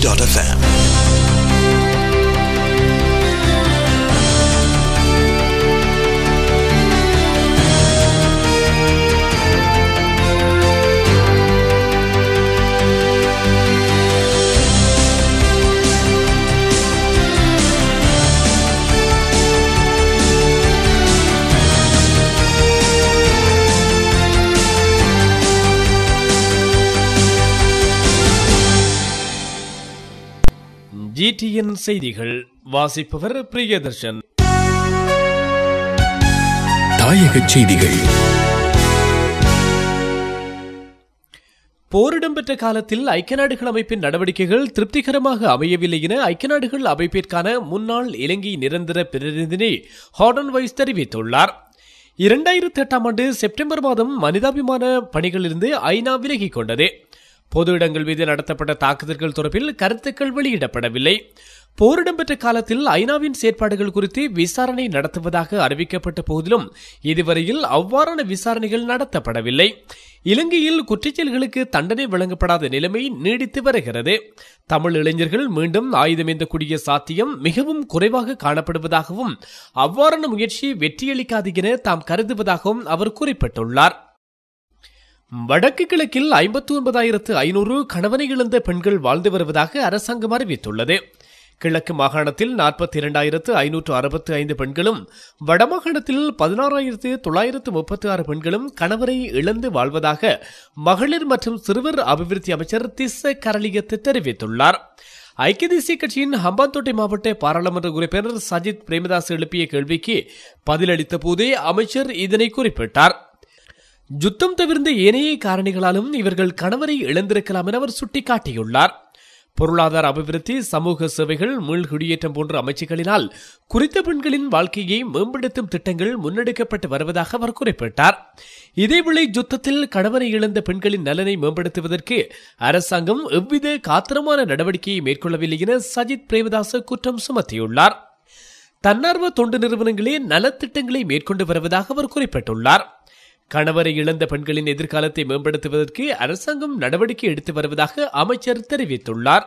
Unity.fm. GTN செய்திகள் வாசிப்பவர் பிரியதர்ஷன் தாயக செய்திகள் போரிடம் பெற்ற காலத்தில் ஐக்கிய நாடுகள் அமைப்பின் நடவடிக்கைகள் திருப்திகரமாக அமையவில்லை என ஐக்கிய நாடுகள் அமைப்பிற்கான முன்னாள் இலங்கை நிரந்தர பிரதிநிதி ஹார்டன் வைஸ் தெரிவித்துள்ளார் இரண்டாயிரத்தி எட்டாம் ஆண்டு செப்டம்பர் மாதம் மனிதாபிமான பணிகளிலிருந்து ஐநா விலகிக் கொண்டது பொது இடங்கள் மீது நடத்தப்பட்ட தாக்குதல்கள் தொடர்பில் கருத்துக்கள் வெளியிடப்படவில்லை போர் இடம்பெற்ற காலத்தில் ஐநாவின் செயற்பாடுகள் குறித்து விசாரணை நடத்துவதாக அறிவிக்கப்பட்ட போதிலும் இதுவரையில் அவ்வாறான விசாரணைகள் நடத்தப்படவில்லை இலங்கையில் குற்றச்செயல்களுக்கு தண்டனை வழங்கப்படாத நிலைமை நீடித்து வருகிறது தமிழ் இளைஞர்கள் மீண்டும் ஆயுதமேந்தக்கூடிய சாத்தியம் மிகவும் குறைவாக காணப்படுவதாகவும் அவ்வாறான முயற்சி வெற்றியளிக்காது என தாம் கருதுவதாகவும் அவர் குறிப்பிட்டுள்ளார் வடக்கு கிழக்கில் ஐம்பத்தி ஒன்பதாயிரத்து ஐநூறு கணவனை இழந்த பெண்கள் வாழ்ந்து வருவதாக அரசாங்கம் அறிவித்துள்ளது கிழக்கு மாகாணத்தில் நாற்பத்தி இரண்டாயிரத்து ஐநூற்று அறுபத்தி ஐந்து பெண்களும் வடமாகாணத்தில் பதினாறாயிரத்து தொள்ளாயிரத்து முப்பத்தி ஆறு பெண்களும் கணவரை இழந்து வாழ்வதாக மகளிர் மற்றும் சிறுவர் அபிவிருத்தி அமைச்சர் திஸ் கரலியத்து தெரிவித்துள்ளார் ஐக்கிய தேசிய கட்சியின் ஹம்பாந்தோட்டை மாவட்ட பாராளுமன்ற உறுப்பினர் சஜித் பிரேமதாஸ் எழுப்பிய கேள்விக்கு பதிலளித்த போதே அமைச்சர் இதனை குறிப்பிட்டார் யுத்தம் தவிர்ந்த ஏனைய காரணிகளாலும் இவர்கள் கணவரை இழந்திருக்கலாம் என அவர் சுட்டிக்காட்டியுள்ளார் பொருளாதார அபிவிருத்தி சமூக சேவைகள் மீள்குடியேற்றம் போன்ற அமைச்சுகளினால் குறித்த பெண்களின் வாழ்க்கையை மேம்படுத்தும் திட்டங்கள் முன்னெடுக்கப்பட்டு வருவதாக அவர் குறிப்பிட்டார் இதேவேளை யுத்தத்தில் கணவனை இழந்த பெண்களின் நலனை மேம்படுத்துவதற்கு அரசாங்கம் எவ்வித காத்திரமான நடவடிக்கையை மேற்கொள்ளவில்லை என சஜித் பிரேமதாச குற்றம் சுமத்தியுள்ளார் தன்னார்வ தொண்டு நிறுவனங்களே நலத்திட்டங்களை மேற்கொண்டு வருவதாக அவர் குறிப்பிட்டுள்ளார் கணவரை இழந்த பெண்களின் எதிர்காலத்தை மேம்படுத்துவதற்கு அரசாங்கம் நடவடிக்கை எடுத்து வருவதாக அமைச்சர் தெரிவித்துள்ளார்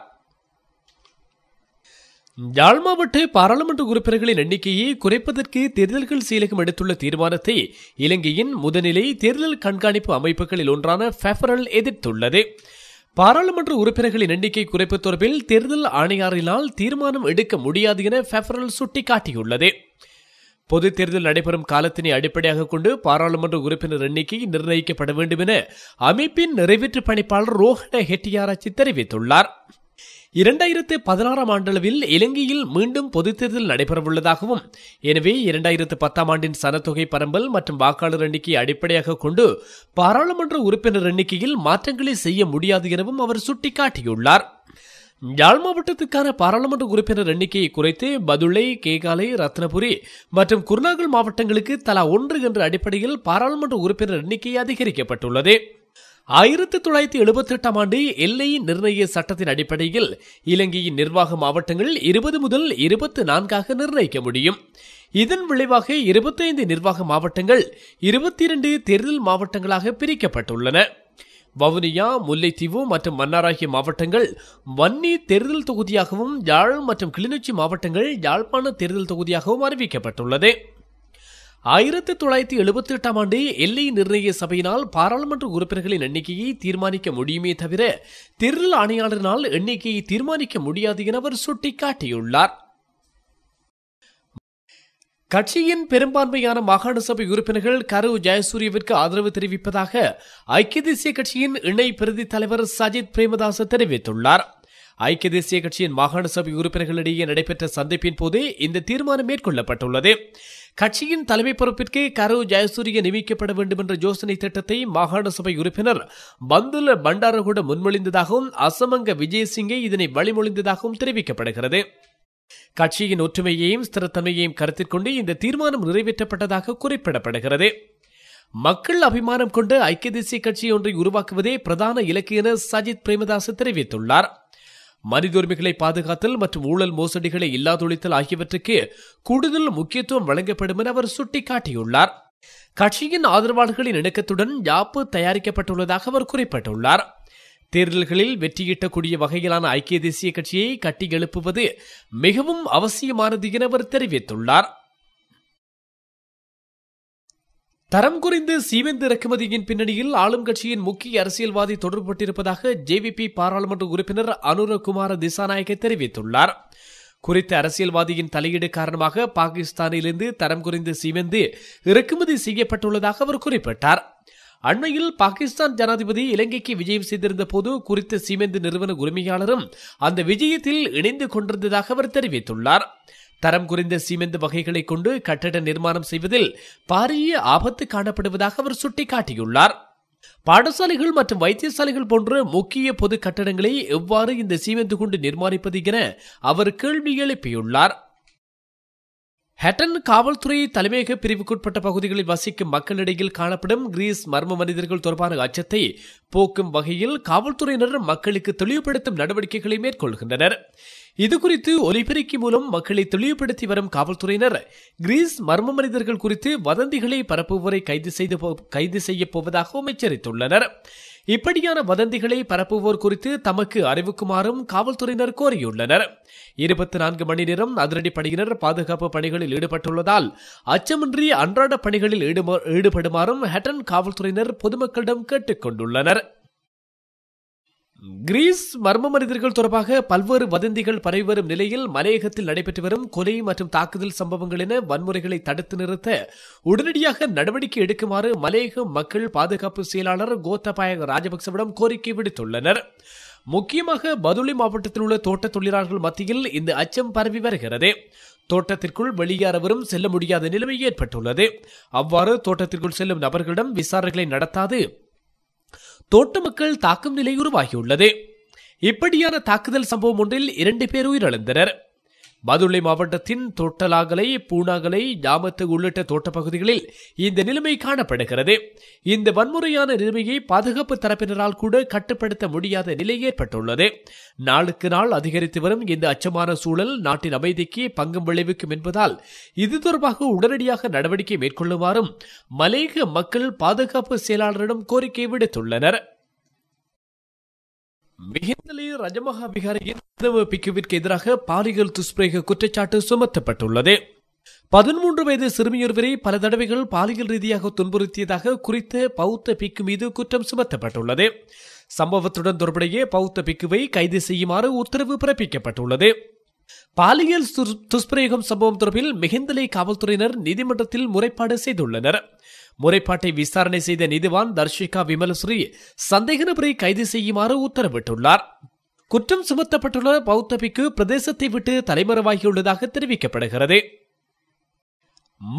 யாழ் மாவட்ட பாராளுமன்ற உறுப்பினர்களின் எண்ணிக்கையை குறைப்பதற்கு தேர்தல்கள் செயலகம் எடுத்துள்ள தீர்மானத்தை இலங்கையின் முதநிலை தேர்தல் கண்காணிப்பு அமைப்புகளில் ஒன்றான ஃபெஃபரல் எதிர்த்துள்ளது பாராளுமன்ற உறுப்பினர்களின் எண்ணிக்கை குறைப்பு தொடர்பில் தேர்தல் ஆணையாரினால் தீர்மானம் எடுக்க முடியாது என ஃபெஃபரல் சுட்டிக்காட்டியுள்ளது பொது தேர்தல் நடைபெறும் காலத்தினை அடிப்படையாக கொண்டு பாராளுமன்ற உறுப்பினர் எண்ணிக்கை நிர்ணயிக்கப்பட வேண்டும் என அமைப்பின் நிறைவேற்று பணிப்பாளர் ரோஹன ஹெட்டியாராச்சி தெரிவித்துள்ளார் இரண்டாயிரத்து பதினாறாம் ஆண்டளவில் இலங்கையில் மீண்டும் பொதுத் தேர்தல் நடைபெறவுள்ளதாகவும் எனவே இரண்டாயிரத்து பத்தாம் ஆண்டின் சனத்தொகை பரம்பல் மற்றும் வாக்காளர் எண்ணிக்கையை அடிப்படையாக கொண்டு பாராளுமன்ற உறுப்பினர் எண்ணிக்கையில் மாற்றங்களை செய்ய முடியாது எனவும் அவர் சுட்டிக்காட்டியுள்ளார் யாழ் மாவட்டத்துக்கான பாராளுமன்ற உறுப்பினர் எண்ணிக்கையை குறைத்து பதுளை கேகாலை ரத்னபுரி மற்றும் குருநாகல் மாவட்டங்களுக்கு தலா ஒன்று என்ற அடிப்படையில் பாராளுமன்ற உறுப்பினர் எண்ணிக்கை அதிகரிக்கப்பட்டுள்ளது ஆயிரத்தி தொள்ளாயிரத்தி எழுபத்தி எட்டாம் ஆண்டு எல்லை நிர்ணய சட்டத்தின் அடிப்படையில் இலங்கையின் நிர்வாக மாவட்டங்கள் இருபது முதல் இருபத்தி நான்காக நிர்ணயிக்க முடியும் இதன் விளைவாக இருபத்தைந்து நிர்வாக மாவட்டங்கள் இருபத்தி இரண்டு தேர்தல் மாவட்டங்களாக பிரிக்கப்பட்டுள்ளன வவுனியா முல்லைத்தீவு மற்றும் மன்னாராகிய மாவட்டங்கள் வன்னி தேர்தல் தொகுதியாகவும் யாழ் மற்றும் கிளிநொச்சி மாவட்டங்கள் யாழ்ப்பாண தேர்தல் தொகுதியாகவும் அறிவிக்கப்பட்டுள்ளது ஆயிரத்தி தொள்ளாயிரத்தி எழுபத்தி எட்டாம் ஆண்டு எல்லை நிர்ணய சபையினால் பாராளுமன்ற உறுப்பினர்களின் எண்ணிக்கையை தீர்மானிக்க முடியுமே தவிர தேர்தல் ஆணையாளரினால் எண்ணிக்கையை தீர்மானிக்க முடியாது என அவர் சுட்டிக்காட்டியுள்ளார் கட்சியின் பெரும்பான்மையான மாகாண சபை உறுப்பினர்கள் கரு ஜெயசூரியவிற்கு ஆதரவு தெரிவிப்பதாக ஐக்கிய தேசிய கட்சியின் இணை பிரதி தலைவர் சஜித் பிரேமதாச தெரிவித்துள்ளார் ஐக்கிய தேசிய கட்சியின் மாகாண சபை உறுப்பினர்களிடையே நடைபெற்ற சந்திப்பின் போது இந்த தீர்மானம் மேற்கொள்ளப்பட்டுள்ளது கட்சியின் தலைமை பொறுப்பிற்கு கரு ஜெயசூரிய நியமிக்கப்பட வேண்டும் என்ற யோசனை திட்டத்தை மாகாண சபை உறுப்பினர் பந்துல பண்டாரகுட முன்மொழிந்ததாகவும் அசமங்க விஜயசிங்கே இதனை வழிமொழிந்ததாகவும் தெரிவிக்கப்படுகிறது கட்சியின் ஒற்றுமையையும் ஸ்திரத்தன்மையையும் கருத்தில் கொண்டு இந்த தீர்மானம் நிறைவேற்றப்பட்டதாக குறிப்பிடப்படுகிறது மக்கள் அபிமானம் கொண்டு ஐக்கிய தேசிய கட்சி ஒன்றை உருவாக்குவதே பிரதான இலக்கு என சஜித் பிரேமதாஸ் தெரிவித்துள்ளார் மனித உரிமைகளை பாதுகாத்தல் மற்றும் ஊழல் மோசடிகளை இல்லாதொழித்தல் ஆகியவற்றுக்கு கூடுதல் முக்கியத்துவம் வழங்கப்படும் என அவர் சுட்டிக்காட்டியுள்ளார் கட்சியின் ஆதரவாளர்களின் இணக்கத்துடன் யாப்பு தயாரிக்கப்பட்டுள்ளதாக அவர் குறிப்பிட்டுள்ளார் தேர்தல்களில் வெற்றியிட்டக்கூடிய வகையிலான ஐக்கிய தேசிய கட்சியை கட்டி எழுப்புவது மிகவும் அவசியமானது என அவர் தெரிவித்துள்ளார் தரம் குறைந்த சீமெந்து இறக்குமதியின் பின்னணியில் ஆளும் கட்சியின் முக்கிய அரசியல்வாதி தொடர்பட்டிருப்பதாக ஜேவிபி பாராளுமன்ற உறுப்பினர் அனுரகுமார திசாநாயக தெரிவித்துள்ளார் குறித்த அரசியல்வாதியின் தலையீடு காரணமாக பாகிஸ்தானிலிருந்து தரம் குறைந்த சீமெந்து இறக்குமதி செய்யப்பட்டுள்ளதாக அவர் குறிப்பிட்டார் அண்மையில் பாகிஸ்தான் ஜனாதிபதி இலங்கைக்கு விஜயம் செய்திருந்த போது குறித்த சீமந்து நிறுவன உரிமையாளரும் அந்த விஜயத்தில் இணைந்து கொண்டிருந்ததாக அவர் தெரிவித்துள்ளார் தரம் குறைந்த சீமந்து வகைகளை கொண்டு கட்டட நிர்மாணம் செய்வதில் பாரிய ஆபத்து காணப்படுவதாக அவர் சுட்டிக்காட்டியுள்ளார் பாடசாலைகள் மற்றும் வைத்தியசாலைகள் போன்ற முக்கிய பொது கட்டடங்களை எவ்வாறு இந்த சீமெந்து கொண்டு நிர்மாணிப்பது என அவர் கேள்வி எழுப்பியுள்ளார் ஹெட்டன் காவல்துறை தலைமையக பிரிவுக்குட்பட்ட பகுதிகளில் வசிக்கும் மக்களிடையில் காணப்படும் கிரீஸ் மர்ம மனிதர்கள் தொடர்பான அச்சத்தை போக்கும் வகையில் காவல்துறையினர் மக்களுக்கு தெளிவுபடுத்தும் நடவடிக்கைகளை மேற்கொள்கின்றனர் இதுகுறித்து ஒலிபெருக்கி மூலம் மக்களை தெளிவுபடுத்தி வரும் காவல்துறையினர் கிரீஸ் மர்ம மனிதர்கள் குறித்து வதந்திகளை பரப்புவரை கைது செய்து கைது செய்யப்போவதாகவும் எச்சரித்துள்ளனர் இப்படியான வதந்திகளை பரப்புவோர் குறித்து தமக்கு அறிவிக்குமாறும் காவல்துறையினர் கோரியுள்ளனர் இருபத்தி நான்கு மணி நேரம் அதிரடிப்படையினர் பாதுகாப்பு பணிகளில் ஈடுபட்டுள்ளதால் அச்சமின்றி அன்றாட பணிகளில் ஈடுபடுமாறும் ஹெட்டன் காவல்துறையினர் பொதுமக்களிடம் கேட்டுக் கொண்டுள்ளனா் கிரீஸ் மர்ம மனிதர்கள் தொடர்பாக பல்வேறு வதந்திகள் பரவி வரும் நிலையில் மலையகத்தில் நடைபெற்று வரும் கொலை மற்றும் தாக்குதல் சம்பவங்கள் என வன்முறைகளை தடுத்து நிறுத்த உடனடியாக நடவடிக்கை எடுக்குமாறு மலையக மக்கள் பாதுகாப்பு செயலாளர் கோத்தபாய ராஜபக்சவிடம் கோரிக்கை விடுத்துள்ளனர் முக்கியமாக பதுளி மாவட்டத்தில் உள்ள தோட்ட தொழிலாளர்கள் மத்தியில் இந்த அச்சம் பரவி வருகிறது தோட்டத்திற்குள் வெளியேறவரும் செல்ல முடியாத நிலைமை ஏற்பட்டுள்ளது அவ்வாறு தோட்டத்திற்குள் செல்லும் நபர்களிடம் விசாரணைகளை நடத்தாது தோட்ட மக்கள் தாக்கும் நிலை உருவாகியுள்ளது இப்படியான தாக்குதல் சம்பவம் ஒன்றில் இரண்டு பேர் உயிரிழந்தனர் மதுரை மாவட்டத்தின் தொட்டலாகலை பூனாகலை ஞாபத்து உள்ளிட்ட தோட்டப்பகுதிகளில் இந்த நிலைமை காணப்படுகிறது இந்த வன்முறையான நிலைமையை பாதுகாப்பு தரப்பினரால் கூட கட்டுப்படுத்த முடியாத நிலை ஏற்பட்டுள்ளது நாளுக்கு நாள் அதிகரித்து வரும் இந்த அச்சமான சூழல் நாட்டின் அமைதிக்கு பங்கம் விளைவிக்கும் என்பதால் இது தொடர்பாக உடனடியாக நடவடிக்கை மேற்கொள்ளுமாறும் மலேக மக்கள் பாதுகாப்பு செயலாளரிடம் கோரிக்கை விடுத்துள்ளனர் மிகிந்தலையில் ரஜமகா விகாரியின் பிக்குவிற்கு எதிராக பாலியல் துஷ்பிரேக குற்றச்சாட்டு சுமத்தப்பட்டுள்ளது பதிமூன்று வயது சிறுமியொருவரை பல தடவைகள் பாலியல் ரீதியாக துன்புறுத்தியதாக குறித்த பௌத்த பிக்கு மீது குற்றம் சுமத்தப்பட்டுள்ளது சம்பவத்துடன் தொடர்புடைய பௌத்த பிக்குவை கைது செய்யுமாறு உத்தரவு பிறப்பிக்கப்பட்டுள்ளது பாலியல் துஷ்பிரயோகம் சம்பவம் தொடர்பில் மிகிந்தலை காவல்துறையினர் நீதிமன்றத்தில் முறைப்பாடு செய்துள்ளனர் முறைப்பாட்டை விசாரணை செய்த நீதிவான் தர்ஷிகா விமலஸ்ரீ சந்தேக நபரை கைது செய்யுமாறு உத்தரவிட்டுள்ளார் குற்றம் சுமத்தப்பட்டுள்ள பௌத்தபிக்கு பிரதேசத்தை விட்டு தலைமறைவாகியுள்ளதாக தெரிவிக்கப்படுகிறது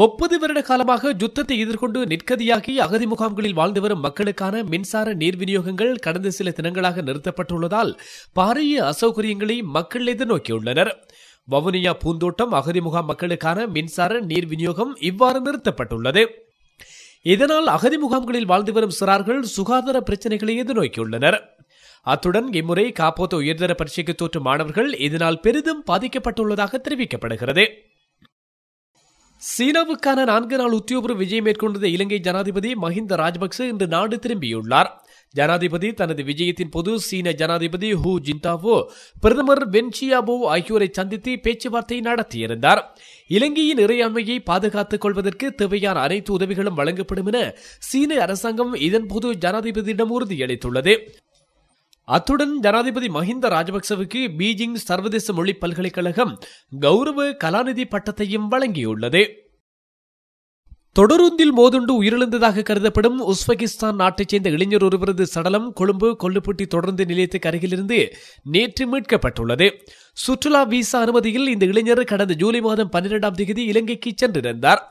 முப்பது வருட காலமாக யுத்தத்தை எதிர்கொண்டு நிற்கதியாகி அகதி முகாம்களில் வாழ்ந்து வரும் மக்களுக்கான மின்சார நீர் விநியோகங்கள் கடந்த சில தினங்களாக நிறுத்தப்பட்டுள்ளதால் பாரிய அசௌகரியங்களை மக்கள் எதிர்நோக்கியுள்ளனர் வவுனியா பூந்தோட்டம் அகதி முகாம் மக்களுக்கான மின்சார நீர் விநியோகம் இவ்வாறு நிறுத்தப்பட்டுள்ளது இதனால் அகதி முகாம்களில் வாழ்ந்து வரும் சிறார்கள் சுகாதார பிரச்சனைகளை எதிர்நோக்கியுள்ளனர் அத்துடன் இம்முறை காப்போத்த உயர்தர பரீட்சைக்கு தோற்றும் மாணவர்கள் இதனால் பெரிதும் பாதிக்கப்பட்டுள்ளதாக தெரிவிக்கப்படுகிறது சீனாவுக்கான நான்கு நாள் உத்தியோகபூர்வ விஜயம் மேற்கொண்டுள்ள இலங்கை ஜனாதிபதி மஹிந்த ராஜபக்சே இன்று நாடு திரும்பியுள்ளார் ஜனாதிபதி தனது விஜயத்தின் போது சீன ஜனாதிபதி ஹூ ஜின்தாவோ பிரதமர் வென்சியாபோ ஆகியோரை சந்தித்து பேச்சுவார்த்தை நடத்தியிருந்தார் இலங்கையின் இறையாண்மையை பாதுகாத்துக் கொள்வதற்கு தேவையான அனைத்து உதவிகளும் வழங்கப்படும் என சீன அரசாங்கம் இதன்போது ஜனாதிபதியிடம் உறுதியளித்துள்ளது அத்துடன் ஜனாதிபதி மஹிந்த ராஜபக்சவுக்கு பீஜிங் சர்வதேச மொழி பல்கலைக்கழகம் கௌரவ கலாநிதி பட்டத்தையும் வழங்கியுள்ளது தொடருந்தில் மோதுண்டு உயிரிழந்ததாக கருதப்படும் உஸ்பெகிஸ்தான் நாட்டைச் சேர்ந்த இளைஞர் ஒருவரது சடலம் கொழும்பு கொல்லுப்பட்டி தொடருந்து நிலையத்துக்கு அருகிலிருந்து நேற்று மீட்கப்பட்டுள்ளது சுற்றுலா விசா அனுமதியில் இந்த இளைஞர் கடந்த ஜூலை மாதம் பன்னிரெண்டாம் தேதி இலங்கைக்கு சென்றிருந்தார்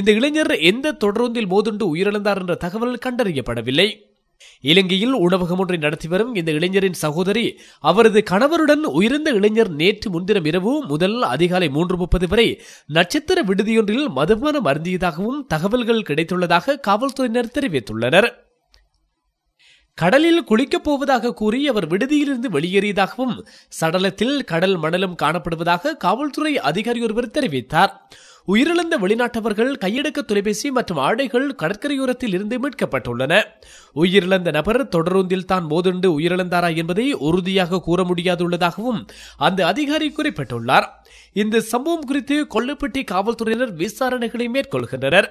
இந்த இளைஞர் எந்த தொடருந்தில் மோதுண்டு உயிரிழந்தார் என்ற தகவல் கண்டறியப்படவில்லை இலங்கையில் உணவகம் ஒன்றை நடத்தி வரும் இந்த இளைஞரின் சகோதரி அவரது கணவருடன் உயர்ந்த இளைஞர் நேற்று முன்தினம் இரவு முதல் அதிகாலை மூன்று முப்பது வரை நட்சத்திர விடுதியொன்றில் மதுபானம் அருந்தியதாகவும் தகவல்கள் கிடைத்துள்ளதாக காவல்துறையினர் தெரிவித்துள்ளனர் கடலில் குளிக்கப் போவதாக கூறி அவர் விடுதியிலிருந்து வெளியேறியதாகவும் சடலத்தில் கடல் மணலும் காணப்படுவதாக காவல்துறை அதிகாரி ஒருவர் தெரிவித்தார் உயிரிழந்த வெளிநாட்டவர்கள் கையடக்க தொலைபேசி மற்றும் ஆடைகள் கடற்கரையோரத்தில் இருந்து மீட்கப்பட்டுள்ளன உயிரிழந்த நபர் தொடருந்தில் தான் மோதுண்டு உயிரிழந்தாரா என்பதை உறுதியாக கூற முடியாதுள்ளதாகவும் அந்த அதிகாரி குறிப்பிட்டுள்ளார் இந்த சம்பவம் குறித்து கொல்லப்பட்டி காவல்துறையினர் விசாரணைகளை மேற்கொள்கின்றனர்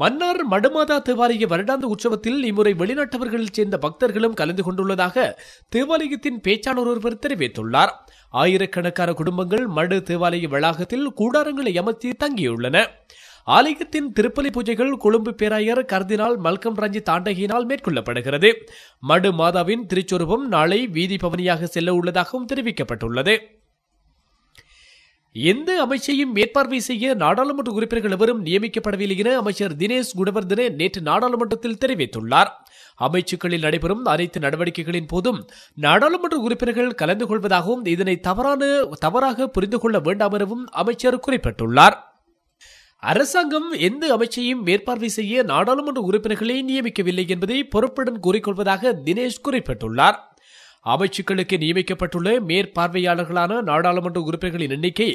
மன்னார் மடுமாதா தேவாலய வருடாந்த உற்சவத்தில் இம்முறை வெளிநாட்டவர்களில் சேர்ந்த பக்தர்களும் கலந்து கொண்டுள்ளதாக தேவாலயத்தின் பேச்சாளர் ஒருவர் தெரிவித்துள்ளார் ஆயிரக்கணக்கான குடும்பங்கள் மடு தேவாலய வளாகத்தில் கூடாரங்களை அமர்த்தி தங்கியுள்ளன ஆலயத்தின் திருப்பலி பூஜைகள் கொழும்பு பேராயர் கர்தினால் மல்கம் ரஞ்சி தாண்டகியினால் மேற்கொள்ளப்படுகிறது மடு மாதாவின் திருச்சொருபம் நாளை வீதி பவனியாக செல்ல உள்ளதாகவும் தெரிவிக்கப்பட்டுள்ளது எந்த அமைச்சையும் மேற்பார்வை செய்ய நாடாளுமன்ற உறுப்பினர்கள் எவரும் நியமிக்கப்படவில்லை என அமைச்சர் தினேஷ் குணவர்தனே நேற்று நாடாளுமன்றத்தில் தெரிவித்துள்ளார் அமைச்சுக்களில் நடைபெறும் அனைத்து நடவடிக்கைகளின் போதும் நாடாளுமன்ற உறுப்பினர்கள் கலந்து கொள்வதாகவும் இதனை தவறான தவறாக புரிந்து கொள்ள வேண்டாம் எனவும் அமைச்சர் குறிப்பிட்டுள்ளார் அரசாங்கம் எந்த அமைச்சையும் மேற்பார்வை செய்ய நாடாளுமன்ற உறுப்பினர்களை நியமிக்கவில்லை என்பதை பொறுப்புடன் கூறிக்கொள்வதாக தினேஷ் குறிப்பிட்டுள்ளார் அமைச்சுக்களுக்கு நியமிக்கப்பட்டுள்ள மேற்பார்வையாளர்களான நாடாளுமன்ற உறுப்பினர்களின் எண்ணிக்கை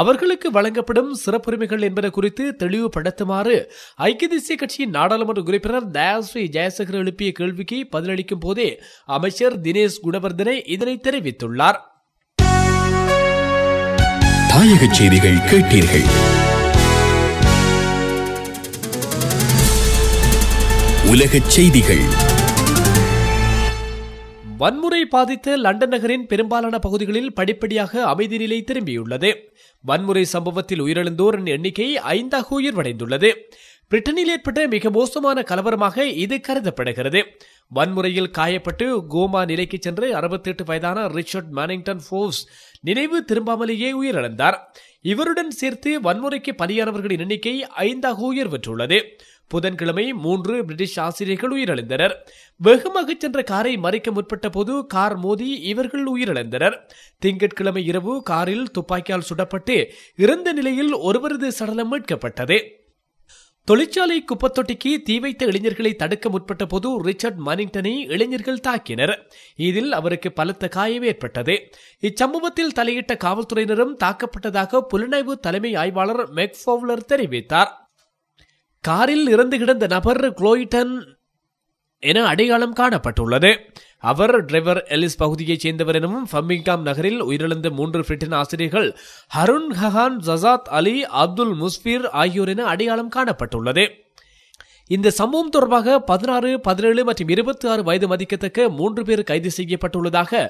அவர்களுக்கு வழங்கப்படும் சிறப்புரிமைகள் என்பது குறித்து தெளிவுபடுத்துமாறு ஐக்கிய தேசிய கட்சியின் நாடாளுமன்ற உறுப்பினர் தயாஸ்ரீ ஜெயசகர் எழுப்பிய கேள்விக்கு பதிலளிக்கும் போதே அமைச்சர் தினேஷ் குணவர்தனை இதனை தெரிவித்துள்ளார் கேட்டீர்கள் உலகச் செய்திகள் வன்முறை பாதித்த லண்டன் நகரின் பெரும்பாலான பகுதிகளில் படிப்படியாக அமைதி நிலை திரும்பியுள்ளது வன்முறை சம்பவத்தில் உயிரிழந்தோரின் எண்ணிக்கை ஐந்தாக உயர்வடைந்துள்ளது பிரிட்டனில் ஏற்பட்ட மிக மோசமான கலவரமாக இது கருதப்படுகிறது வன்முறையில் காயப்பட்டு கோமா நிலைக்கு சென்று அறுபத்தி எட்டு வயதான ரிச்சர்ட் மேனிங்டன் ஃபோர்ஸ் நினைவு திரும்பாமலேயே உயிரிழந்தார் இவருடன் சேர்த்து வன்முறைக்கு பலியானவர்களின் எண்ணிக்கை ஐந்தாக உயர்வற்றுள்ளது புதன்கிழமை மூன்று பிரிட்டிஷ் ஆசிரியர்கள் உயிரிழந்தனர் வெகுமாக சென்ற காரை மறைக்க முற்பட்ட போது கார் மோதி இவர்கள் உயிரிழந்தனர் திங்கட்கிழமை இரவு காரில் துப்பாக்கியால் சுடப்பட்டு இறந்த நிலையில் ஒருவரது சடலம் மீட்கப்பட்டது தொழிற்சாலை குப்பத்தொட்டிக்கு தீ வைத்த இளைஞர்களை தடுக்க முற்பட்ட போது ரிச்சர்ட் மனிங்டனை இளைஞர்கள் தாக்கினர் இதில் அவருக்கு பலத்த காயம் ஏற்பட்டது இச்சம்பவத்தில் தலையிட்ட காவல்துறையினரும் தாக்கப்பட்டதாக புலனாய்வு தலைமை ஆய்வாளர் மெக்ஃபவுலர் தெரிவித்தார் காரில் இறந்து கிடந்த நபர் குளோயிட்டன் என அடையாளம் காணப்பட்டுள்ளது அவர் டிரைவர் எலிஸ் பகுதியைச் சேர்ந்தவர் எனவும் ஃபம்மிங்காம் நகரில் உயிரிழந்த மூன்று பிரிட்டன் ஆசிரியர்கள் ஹருண் ஹஹான் ஜசாத் அலி அப்துல் முஸ்பீர் ஆகியோர் என அடையாளம் காணப்பட்டுள்ளது இந்த சம்பவம் தொடர்பாக பதினாறு பதினேழு மற்றும் இருபத்தி ஆறு வயது மதிக்கத்தக்க மூன்று பேர் கைது செய்யப்பட்டுள்ளதாக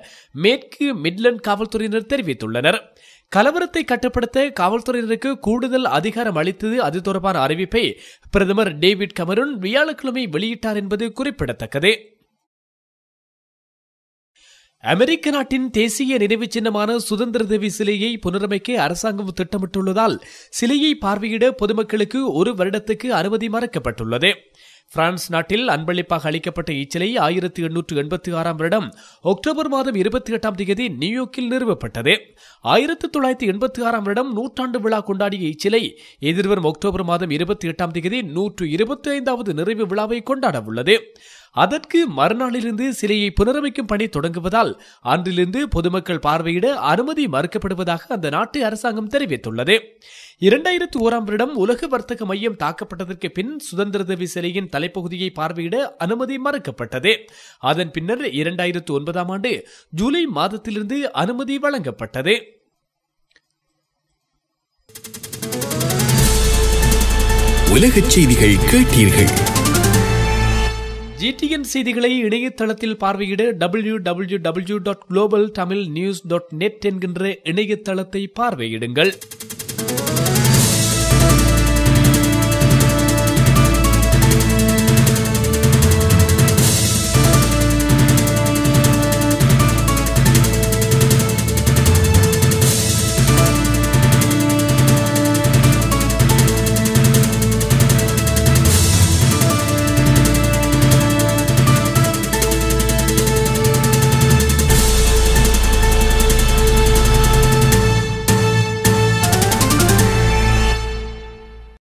மேற்கு மிட்லண்ட் காவல்துறையினர் தெரிவித்துள்ளனர் கலவரத்தை கட்டுப்படுத்த காவல்துறையினருக்கு கூடுதல் அதிகாரம் அளித்தது அது தொடர்பான அறிவிப்பை பிரதமர் டேவிட் கமரூன் வியாழக்கிழமை வெளியிட்டார் என்பது குறிப்பிடத்தக்கது அமெரிக்க நாட்டின் தேசிய நினைவு சின்னமான சுதந்திர தேவி சிலையை புனரமைக்க அரசாங்கம் திட்டமிட்டுள்ளதால் சிலையை பார்வையிட பொதுமக்களுக்கு ஒரு வருடத்துக்கு அனுமதி மறக்கப்பட்டுள்ளது பிரான்ஸ் நாட்டில் அன்பளிப்பாக அளிக்கப்பட்ட இச்சிலை ஆயிரத்தி எண்ணூற்று எண்பத்தி ஆறாம் வருடம் அக்டோபர் மாதம் இருபத்தி எட்டாம் தேதி நியூயார்க்கில் நிறுவப்பட்டது ஆயிரத்தி தொள்ளாயிரத்தி எண்பத்தி ஆறாம் வருடம் நூற்றாண்டு விழா கொண்டாடிய இச்சிலை எதிர்வரும் அக்டோபர் மாதம் இருபத்தி எட்டாம் தேதி நூற்று இருபத்தி ஐந்தாவது நிறைவு விழாவை கொண்டாட உள்ளது அதற்கு மறுநாளிலிருந்து சிலையை புனரமைக்கும் பணி தொடங்குவதால் அன்றிலிருந்து பொதுமக்கள் பார்வையிட அனுமதி மறுக்கப்படுவதாக அந்த நாட்டு அரசாங்கம் தெரிவித்துள்ளது இரண்டாயிரத்தி ஓராம் வருடம் உலக வர்த்தக மையம் தாக்கப்பட்டதற்கு பின் சுதந்திர தேவி சிலையின் தலைப்பகுதியை பார்வையிட அனுமதி மறுக்கப்பட்டது அதன் பின்னர் இரண்டாயிரத்து ஒன்பதாம் ஆண்டு ஜூலை மாதத்திலிருந்து அனுமதி வழங்கப்பட்டது உலகச் செய்திகள் கேட்டீர்கள் ஜிடிஎன் செய்திகளை இணையதளத்தில் பார்வையிட W W W dot global Tamil news dot net என்கின்ற இணையதளத்தை பார்வையிடுங்கள்